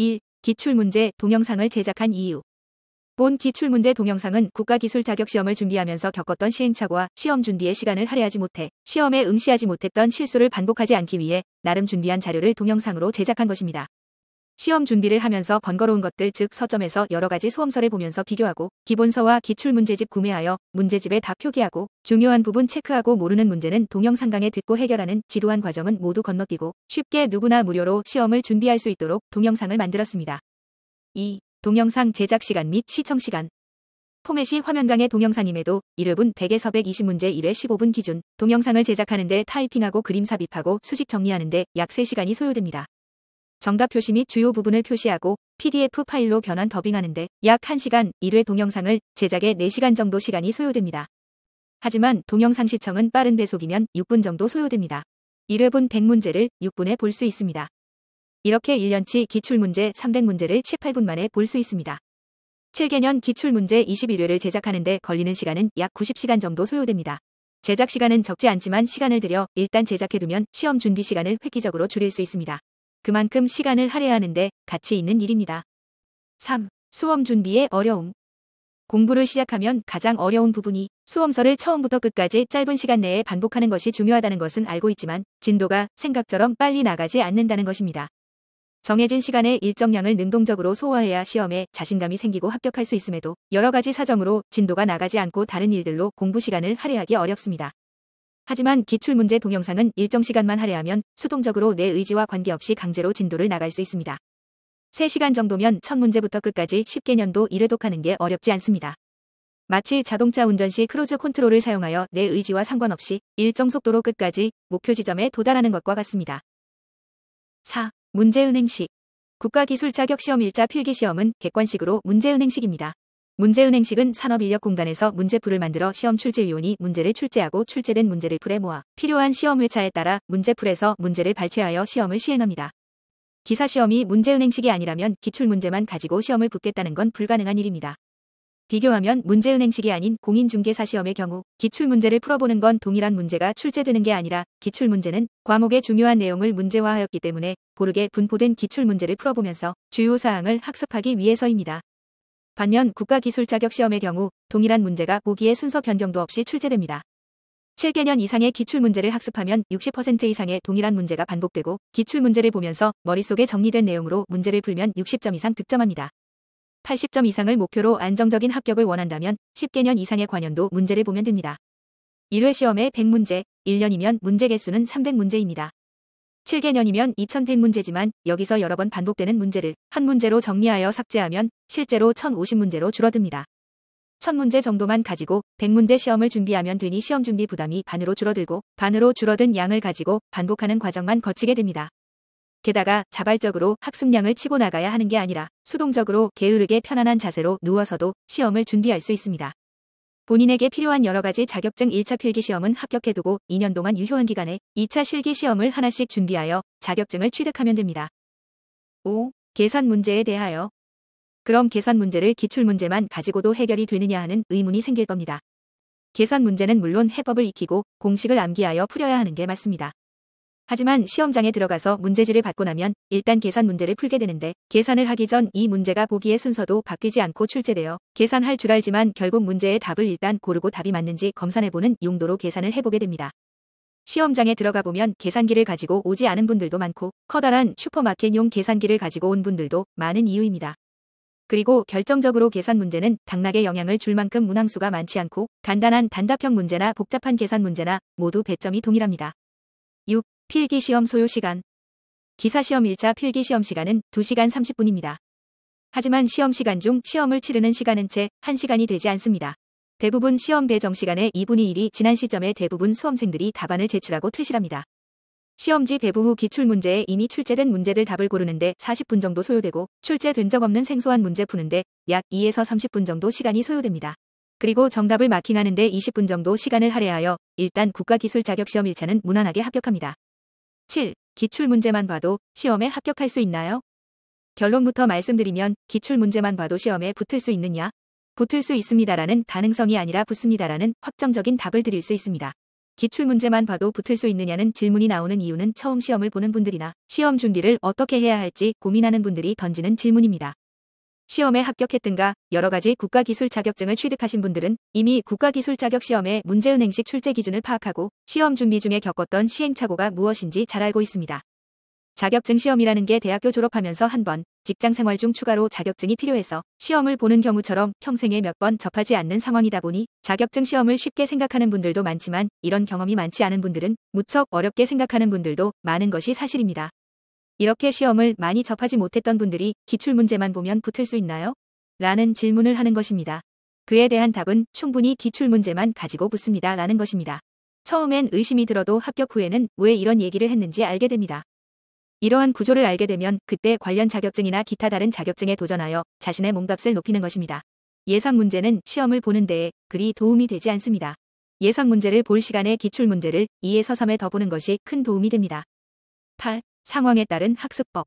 1. 기출문제 동영상을 제작한 이유 본 기출문제 동영상은 국가기술자격시험을 준비하면서 겪었던 시행착오와 시험 준비의 시간을 할애하지 못해 시험에 응시하지 못했던 실수를 반복하지 않기 위해 나름 준비한 자료를 동영상으로 제작한 것입니다. 시험 준비를 하면서 번거로운 것들 즉 서점에서 여러가지 수험서를 보면서 비교하고 기본서와 기출문제집 구매하여 문제집에 다 표기하고 중요한 부분 체크하고 모르는 문제는 동영상 강에 듣고 해결하는 지루한 과정은 모두 건너뛰고 쉽게 누구나 무료로 시험을 준비할 수 있도록 동영상을 만들었습니다. 2. 동영상 제작 시간 및 시청 시간 포맷이 화면강의 동영상임에도 1분 회 100에서 120문제 1회 15분 기준 동영상을 제작하는데 타이핑하고 그림 삽입하고 수식 정리하는데 약 3시간이 소요됩니다. 정답 표시 및 주요 부분을 표시하고 PDF 파일로 변환 더빙하는데 약 1시간 1회 동영상을 제작에 4시간 정도 시간이 소요됩니다. 하지만 동영상 시청은 빠른 배속이면 6분 정도 소요됩니다. 1회분 100문제를 6분에 볼 수 있습니다. 이렇게 1년치 기출문제 300문제를 18분 만에 볼 수 있습니다. 7개년 기출문제 21회를 제작하는데 걸리는 시간은 약 90시간 정도 소요됩니다. 제작 시간은 적지 않지만 시간을 들여 일단 제작해두면 시험 준비 시간을 획기적으로 줄일 수 있습니다. 그만큼 시간을 할애하는데 가치 있는 일입니다. 3. 수험 준비의 어려움. 공부를 시작하면 가장 어려운 부분이 수험서를 처음부터 끝까지 짧은 시간 내에 반복하는 것이 중요하다는 것은 알고 있지만 진도가 생각처럼 빨리 나가지 않는다는 것입니다. 정해진 시간에 일정량을 능동적으로 소화해야 시험에 자신감이 생기고 합격할 수 있음에도 여러 가지 사정으로 진도가 나가지 않고 다른 일들로 공부 시간을 할애하기 어렵습니다. 하지만 기출문제 동영상은 일정 시간만 할애하면 수동적으로 내 의지와 관계없이 강제로 진도를 나갈 수 있습니다. 3시간 정도면 첫 문제부터 끝까지 10개년도 이회독하는게 어렵지 않습니다. 마치 자동차 운전 시 크루즈 컨트롤을 사용하여 내 의지와 상관없이 일정 속도로 끝까지 목표 지점에 도달하는 것과 같습니다. 4. 문제은행식 국가기술자격시험 1자 필기시험은 객관식으로 문제은행식입니다. 문제은행식은 산업인력공단에서 문제풀을 만들어 시험 출제위원이 문제를 출제하고 출제된 문제를 풀에 모아 필요한 시험 회차에 따라 문제풀에서 문제를 발췌하여 시험을 시행합니다. 기사시험이 문제은행식이 아니라면 기출문제만 가지고 시험을 붙겠다는 건 불가능한 일입니다. 비교하면 문제은행식이 아닌 공인중개사 시험의 경우 기출문제를 풀어보는 건 동일한 문제가 출제되는 게 아니라 기출문제는 과목의 중요한 내용을 문제화하였기 때문에 고르게 분포된 기출문제를 풀어보면서 주요 사항을 학습하기 위해서입니다. 반면 국가기술자격시험의 경우 동일한 문제가 보기에 순서 변경도 없이 출제됩니다. 7개년 이상의 기출문제를 학습하면 60% 이상의 동일한 문제가 반복되고 기출문제를 보면서 머릿속에 정리된 내용으로 문제를 풀면 60점 이상 득점합니다. 80점 이상을 목표로 안정적인 합격을 원한다면 10개년 이상의 관연도 문제를 보면 됩니다. 1회 시험에 100문제, 1년이면 문제 개수는 300문제입니다. 7개년이면 2100문제지만 여기서 여러 번 반복되는 문제를 한 문제로 정리하여 삭제하면 실제로 1050문제로 줄어듭니다. 1000문제 정도만 가지고 100문제 시험을 준비하면 되니 시험 준비 부담이 반으로 줄어들고 반으로 줄어든 양을 가지고 반복하는 과정만 거치게 됩니다. 게다가 자발적으로 학습량을 치고 나가야 하는 게 아니라 수동적으로 게으르게 편안한 자세로 누워서도 시험을 준비할 수 있습니다. 본인에게 필요한 여러 가지 자격증 1차 필기시험은 합격해두고 2년 동안 유효한 기간에 2차 실기시험을 하나씩 준비하여 자격증을 취득하면 됩니다. 5. 계산 문제에 대하여 그럼 계산 문제를 기출 문제만 가지고도 해결이 되느냐 하는 의문이 생길 겁니다. 계산 문제는 물론 해법을 익히고 공식을 암기하여 풀어야 하는 게 맞습니다. 하지만 시험장에 들어가서 문제지를 받고 나면 일단 계산 문제를 풀게 되는데 계산을 하기 전 이 문제가 보기의 순서도 바뀌지 않고 출제되어 계산할 줄 알지만 결국 문제의 답을 일단 고르고 답이 맞는지 검산해보는 용도로 계산을 해보게 됩니다. 시험장에 들어가 보면 계산기를 가지고 오지 않은 분들도 많고 커다란 슈퍼마켓용 계산기를 가지고 온 분들도 많은 이유입니다. 그리고 결정적으로 계산 문제는 당락에 영향을 줄 만큼 문항수가 많지 않고 간단한 단답형 문제나 복잡한 계산 문제나 모두 배점이 동일합니다. 6. 필기시험 소요시간 기사시험 1차 필기시험 시간은 2시간 30분입니다. 하지만 시험 시간 중 시험을 치르는 시간은 채 1시간이 되지 않습니다. 대부분 시험 배정 시간에 2분의 1이 지난 시점에 대부분 수험생들이 답안을 제출하고 퇴실합니다. 시험지 배부 후 기출문제에 이미 출제된 문제들 답을 고르는데 40분 정도 소요되고 출제된 적 없는 생소한 문제 푸는데 약 2에서 30분 정도 시간이 소요됩니다. 그리고 정답을 마킹하는데 20분 정도 시간을 할애하여 일단 국가기술자격시험 1차는 무난하게 합격합니다. 7. 기출문제만 봐도 시험에 합격할 수 있나요? 결론부터 말씀드리면 기출문제만 봐도 시험에 붙을 수 있느냐? 붙을 수 있습니다라는 가능성이 아니라 붙습니다라는 확정적인 답을 드릴 수 있습니다. 기출문제만 봐도 붙을 수 있느냐는 질문이 나오는 이유는 처음 시험을 보는 분들이나 시험 준비를 어떻게 해야 할지 고민하는 분들이 던지는 질문입니다. 시험에 합격했든가 여러 가지 국가기술 자격증을 취득하신 분들은 이미 국가기술 자격 시험의 문제은행식 출제 기준을 파악하고 시험 준비 중에 겪었던 시행착오가 무엇인지 잘 알고 있습니다. 자격증 시험이라는 게 대학교 졸업하면서 한 번, 직장 생활 중 추가로 자격증이 필요해서 시험을 보는 경우처럼 평생에 몇 번 접하지 않는 상황이다 보니 자격증 시험을 쉽게 생각하는 분들도 많지만 이런 경험이 많지 않은 분들은 무척 어렵게 생각하는 분들도 많은 것이 사실입니다. 이렇게 시험을 많이 접하지 못했던 분들이 기출문제만 보면 붙을 수 있나요? 라는 질문을 하는 것입니다. 그에 대한 답은 충분히 기출문제만 가지고 붙습니다. 라는 것입니다. 처음엔 의심이 들어도 합격 후에는 왜 이런 얘기를 했는지 알게 됩니다. 이러한 구조를 알게 되면 그때 관련 자격증이나 기타 다른 자격증에 도전하여 자신의 몸값을 높이는 것입니다. 예상 문제는 시험을 보는 데에 그리 도움이 되지 않습니다. 예상 문제를 볼 시간에 기출 문제를 2에서 3에 더 보는 것이 큰 도움이 됩니다. 8. 상황에 따른 학습법.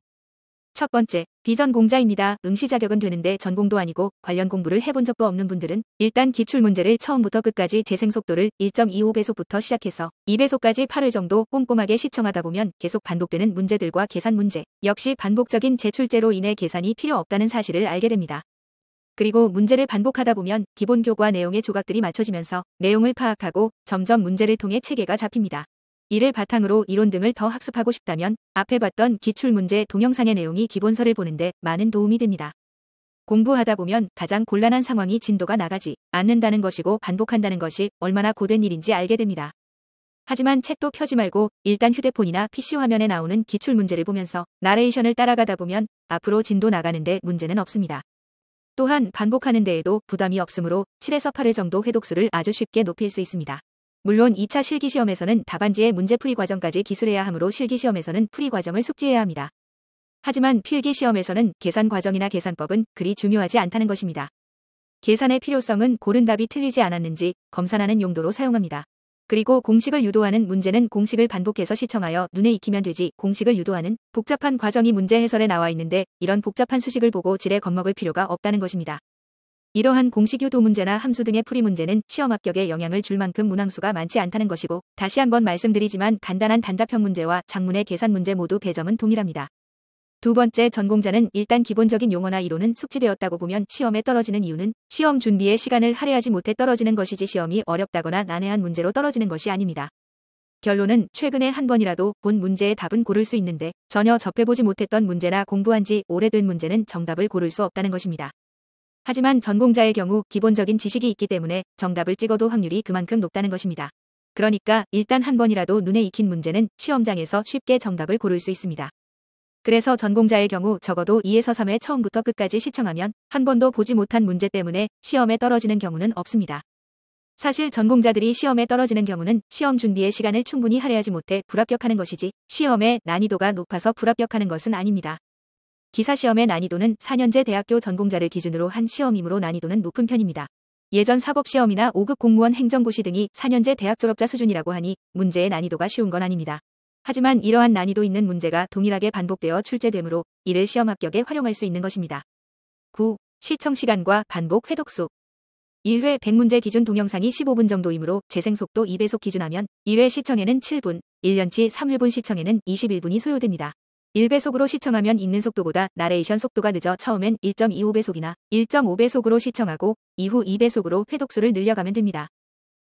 첫 번째, 비전공자입니다. 응시 자격은 되는데 전공도 아니고 관련 공부를 해본 적도 없는 분들은 일단 기출문제를 처음부터 끝까지 재생 속도를 1.25배속부터 시작해서 2배속까지 8회 정도 꼼꼼하게 시청하다 보면 계속 반복되는 문제들과 계산 문제, 역시 반복적인 제출제로 인해 계산이 필요 없다는 사실을 알게 됩니다. 그리고 문제를 반복하다 보면 기본 교과 내용의 조각들이 맞춰지면서 내용을 파악하고 점점 문제를 통해 체계가 잡힙니다. 이를 바탕으로 이론 등을 더 학습하고 싶다면 앞에 봤던 기출문제 동영상의 내용이 기본서를 보는데 많은 도움이 됩니다. 공부하다 보면 가장 곤란한 상황이 진도가 나가지 않는다는 것이고 반복한다는 것이 얼마나 고된 일인지 알게 됩니다. 하지만 책도 펴지 말고 일단 휴대폰이나 PC 화면에 나오는 기출 문제를 보면서 나레이션을 따라가다 보면 앞으로 진도 나가는데 문제는 없습니다. 또한 반복하는 데에도 부담이 없으므로 7에서 8회 정도 회독수를 아주 쉽게 높일 수 있습니다. 물론 2차 실기시험에서는 답안지의 문제풀이 과정까지 기술해야 하므로 실기시험에서는 풀이 과정을 숙지해야 합니다. 하지만 필기시험에서는 계산 과정이나 계산법은 그리 중요하지 않다는 것입니다. 계산의 필요성은 고른 답이 틀리지 않았는지 검산하는 용도로 사용합니다. 그리고 공식을 유도하는 문제는 공식을 반복해서 시청하여 눈에 익히면 되지 공식을 유도하는 복잡한 과정이 문제 해설에 나와 있는데 이런 복잡한 수식을 보고 질에 겁먹을 필요가 없다는 것입니다. 이러한 공식 유도 문제나 함수 등의 풀이 문제는 시험 합격에 영향을 줄 만큼 문항수가 많지 않다는 것이고 다시 한번 말씀드리지만 간단한 단답형 문제와 장문의 계산 문제 모두 배점은 동일합니다. 두 번째 전공자는 일단 기본적인 용어나 이론은 숙지되었다고 보면 시험에 떨어지는 이유는 시험 준비에 시간을 할애하지 못해 떨어지는 것이지 시험이 어렵다거나 난해한 문제로 떨어지는 것이 아닙니다. 결론은 최근에 한 번이라도 본 문제의 답은 고를 수 있는데 전혀 접해보지 못했던 문제나 공부한 지 오래된 문제는 정답을 고를 수 없다는 것입니다. 하지만 전공자의 경우 기본적인 지식이 있기 때문에 정답을 찍어도 확률이 그만큼 높다는 것입니다. 그러니까 일단 한 번이라도 눈에 익힌 문제는 시험장에서 쉽게 정답을 고를 수 있습니다. 그래서 전공자의 경우 적어도 2에서 3회 처음부터 끝까지 시청하면 한 번도 보지 못한 문제 때문에 시험에 떨어지는 경우는 없습니다. 사실 전공자들이 시험에 떨어지는 경우는 시험 준비의 시간을 충분히 할애하지 못해 불합격하는 것이지 시험의 난이도가 높아서 불합격하는 것은 아닙니다. 기사 시험의 난이도는 4년제 대학교 전공자를 기준으로 한 시험이므로 난이도는 높은 편입니다. 예전 사법시험이나 5급 공무원 행정고시 등이 4년제 대학 졸업자 수준이라고 하니 문제의 난이도가 쉬운 건 아닙니다. 하지만 이러한 난이도 있는 문제가 동일하게 반복되어 출제되므로 이를 시험 합격에 활용할 수 있는 것입니다. 9. 시청 시간과 반복 회독수 1회 100문제 기준 동영상이 15분 정도이므로 재생속도 2배속 기준하면 1회 시청에는 7분, 1년치 3회분 시청에는 21분이 소요됩니다. 1배속으로 시청하면 있는 속도보다 나레이션 속도가 늦어 처음엔 1.25배속이나 1.5배속으로 시청하고 이후 2배속으로 회독수를 늘려가면 됩니다.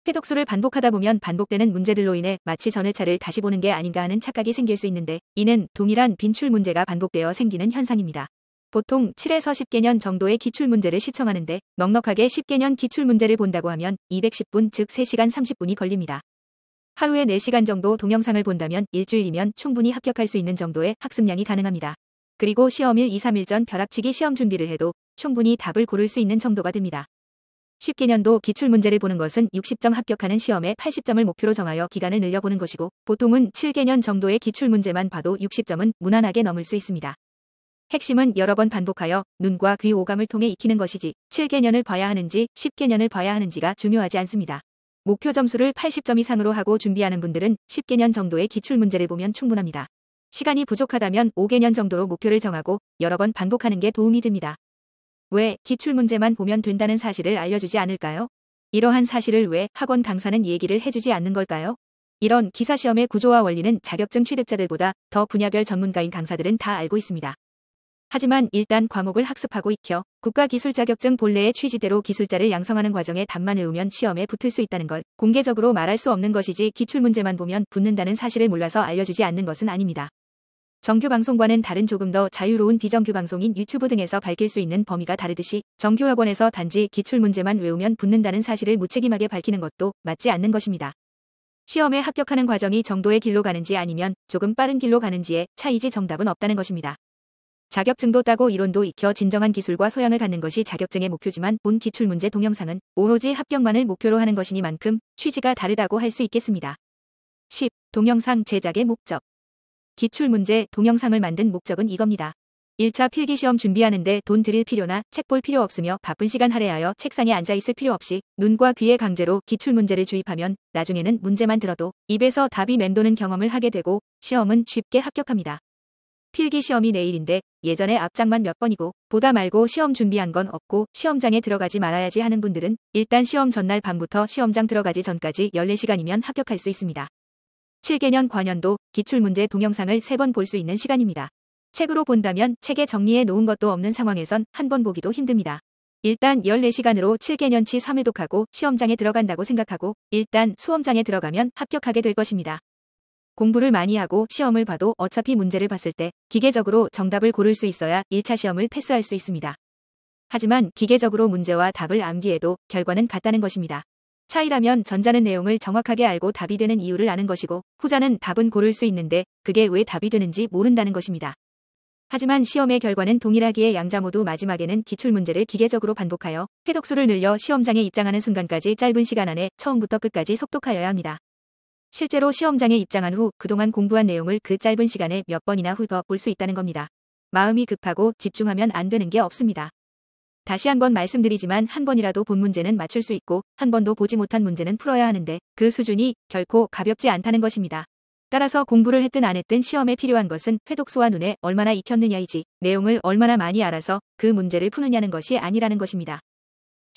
회독수를 반복하다 보면 반복되는 문제들로 인해 마치 전의 차를 다시 보는 게 아닌가 하는 착각이 생길 수 있는데 이는 동일한 빈출 문제가 반복되어 생기는 현상입니다. 보통 7에서 10개년 정도의 기출 문제를 시청하는데 넉넉하게 10개년 기출 문제를 본다고 하면 210분 즉 3시간 30분이 걸립니다. 하루에 4시간 정도 동영상을 본다면 일주일이면 충분히 합격할 수 있는 정도의 학습량이 가능합니다. 그리고 시험일 2, 3일 전 벼락치기 시험 준비를 해도 충분히 답을 고를 수 있는 정도가 됩니다. 10개년도 기출문제를 보는 것은 60점 합격하는 시험에 80점을 목표로 정하여 기간을 늘려보는 것이고 보통은 7개년 정도의 기출문제만 봐도 60점은 무난하게 넘을 수 있습니다. 핵심은 여러 번 반복하여 눈과 귀 오감을 통해 익히는 것이지 7개년을 봐야 하는지 10개년을 봐야 하는지가 중요하지 않습니다. 목표 점수를 80점 이상으로 하고 준비하는 분들은 10개년 정도의 기출 문제를 보면 충분합니다. 시간이 부족하다면 5개년 정도로 목표를 정하고 여러 번 반복하는 게 도움이 됩니다. 왜 기출 문제만 보면 된다는 사실을 알려주지 않을까요? 이러한 사실을 왜 학원 강사는 얘기를 해주지 않는 걸까요? 이런 기사시험의 구조와 원리는 자격증 취득자들보다 더 분야별 전문가인 강사들은 다 알고 있습니다. 하지만 일단 과목을 학습하고 익혀 국가기술자격증 본래의 취지대로 기술자를 양성하는 과정에 답만 외우면 시험에 붙을 수 있다는 걸 공개적으로 말할 수 없는 것이지 기출문제만 보면 붙는다는 사실을 몰라서 알려주지 않는 것은 아닙니다. 정규 방송과는 다른 조금 더 자유로운 비정규 방송인 유튜브 등에서 밝힐 수 있는 범위가 다르듯이 정규 학원에서 단지 기출문제만 외우면 붙는다는 사실을 무책임하게 밝히는 것도 맞지 않는 것입니다. 시험에 합격하는 과정이 정도의 길로 가는지 아니면 조금 빠른 길로 가는지에 차이지 정답은 없다는 것입니다. 자격증도 따고 이론도 익혀 진정한 기술과 소양을 갖는 것이 자격증의 목표지만 본 기출문제 동영상은 오로지 합격만을 목표로 하는 것이니만큼 취지가 다르다고 할 수 있겠습니다. 10. 동영상 제작의 목적 기출문제 동영상을 만든 목적은 이겁니다. 1차 필기시험 준비하는데 돈 드릴 필요나 책 볼 필요 없으며 바쁜 시간 할애하여 책상에 앉아있을 필요 없이 눈과 귀에 강제로 기출문제를 주입하면 나중에는 문제만 들어도 입에서 답이 맴도는 경험을 하게 되고 시험은 쉽게 합격합니다. 필기 시험이 내일인데 예전에 앞장만 몇 번이고 보다 말고 시험 준비한 건 없고 시험장에 들어가지 말아야지 하는 분들은 일단 시험 전날 밤부터 시험장 들어가지 전까지 14시간이면 합격할 수 있습니다. 7개년 관연도 기출문제 동영상을 3번 볼 수 있는 시간입니다. 책으로 본다면 책에 정리해 놓은 것도 없는 상황에선 한 번 보기도 힘듭니다. 일단 14시간으로 7개년치 3회독하고 시험장에 들어간다고 생각하고 일단 수험장에 들어가면 합격하게 될 것입니다. 공부를 많이 하고 시험을 봐도 어차피 문제를 봤을 때 기계적으로 정답을 고를 수 있어야 1차 시험을 패스할 수 있습니다. 하지만 기계적으로 문제와 답을 암기해도 결과는 같다는 것입니다. 차이라면 전자는 내용을 정확하게 알고 답이 되는 이유를 아는 것이고 후자는 답은 고를 수 있는데 그게 왜 답이 되는지 모른다는 것입니다. 하지만 시험의 결과는 동일하기에 양자 모두 마지막에는 기출문제를 기계적으로 반복하여 해독수를 늘려 시험장에 입장하는 순간까지 짧은 시간 안에 처음부터 끝까지 속독하여야 합니다. 실제로 시험장에 입장한 후 그동안 공부한 내용을 그 짧은 시간에 몇 번이나 훑어 볼수 있다는 겁니다. 마음이 급하고 집중하면 안 되는 게 없습니다. 다시 한 번 말씀드리지만 한 번이라도 본 문제는 맞출 수 있고 한 번도 보지 못한 문제는 풀어야 하는데 그 수준이 결코 가볍지 않다는 것입니다. 따라서 공부를 했든 안 했든 시험에 필요한 것은 회독소와 눈에 얼마나 익혔느냐이지 내용을 얼마나 많이 알아서 그 문제를 푸느냐는 것이 아니라는 것입니다.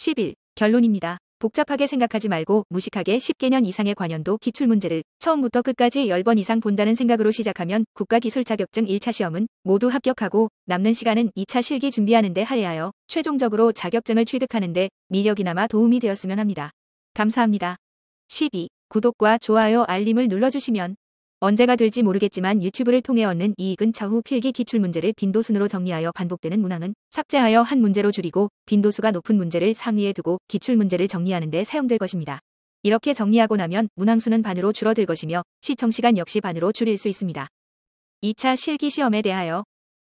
1 1 결론입니다. 복잡하게 생각하지 말고 무식하게 10개년 이상의 관연도 기출문제를 처음부터 끝까지 10번 이상 본다는 생각으로 시작하면 국가기술 자격증 1차 시험은 모두 합격하고 남는 시간은 2차 실기 준비하는데 할애하여 최종적으로 자격증을 취득하는데 미력이나마 도움이 되었으면 합니다. 감사합니다. 12. 구독과 좋아요 알림을 눌러주시면 언제가 될지 모르겠지만 유튜브를 통해 얻는 이익은 차후 필기 기출 문제를 빈도순으로 정리하여 반복되는 문항은 삭제하여 한 문제로 줄이고 빈도수가 높은 문제를 상위에 두고 기출 문제를 정리하는 데 사용될 것입니다. 이렇게 정리하고 나면 문항수는 반으로 줄어들 것이며 시청시간 역시 반으로 줄일 수 있습니다. 2차 실기 시험에 대하여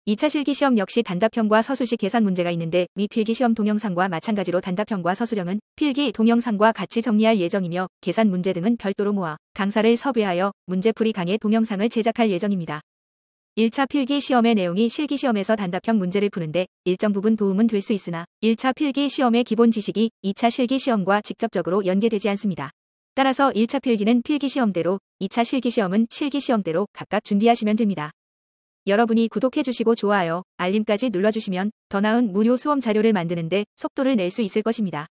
2차 실기시험 역시 단답형과 서술식 계산 문제가 있는데 위 필기시험 동영상과 마찬가지로 단답형과 서술형은 필기 동영상과 같이 정리할 예정이며 계산 문제 등은 별도로 모아 강사를 섭외하여 문제풀이 강의 동영상을 제작할 예정입니다. 1차 필기 시험의 내용이 실기 시험에서 단답형 문제를 푸는데 일정 부분 도움은 될 수 있으나 1차 필기 시험의 기본 지식이 2차 실기 시험과 직접적으로 연계되지 않습니다. 따라서 1차 필기는 필기 시험대로, 2차 실기 시험은 실기 시험대로 각각 준비하시면 됩니다. 여러분이 구독해주시고 좋아요, 알림까지 눌러주시면 더 나은 무료 수험 자료를 만드는데 속도를 낼 수 있을 것입니다.